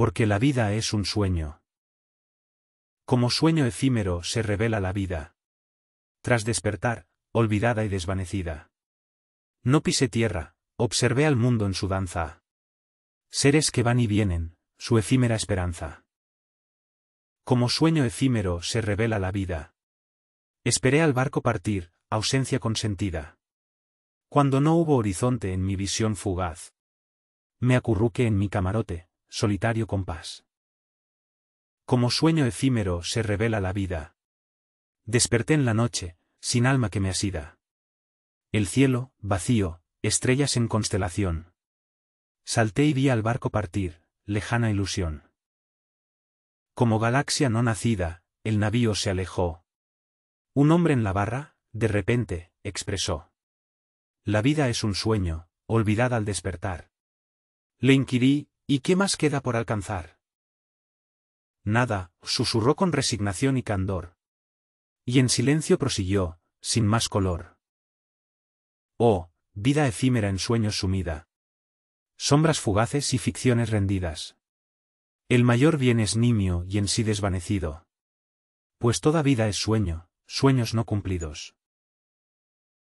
Porque la vida es un sueño. Como sueño efímero se revela la vida. Tras despertar, olvidada y desvanecida. No pisé tierra, observé al mundo en su danza. Seres que van y vienen, su efímera esperanza. Como sueño efímero se revela la vida. Esperé al barco partir, ausencia consentida. Cuando no hubo horizonte en mi visión fugaz. Me acurruqué en mi camarote, solitario compás. Como sueño efímero se revela la vida. Desperté en la noche, sin alma que me asida. El cielo, vacío, estrellas en constelación. Salté y vi al barco partir, lejana ilusión. Como galaxia no nacida, el navío se alejó. Un hombre en la barra, de repente, expresó. La vida es un sueño, olvidada al despertar. Le inquirí, ¿Y qué más queda por alcanzar? Nada, susurró con resignación y candor. Y en silencio prosiguió, sin más color. Oh, vida efímera en sueños sumida. Sombras fugaces y ficciones rendidas. El mayor bien es nimio y en sí desvanecido. Pues toda vida es sueño, sueños no cumplidos.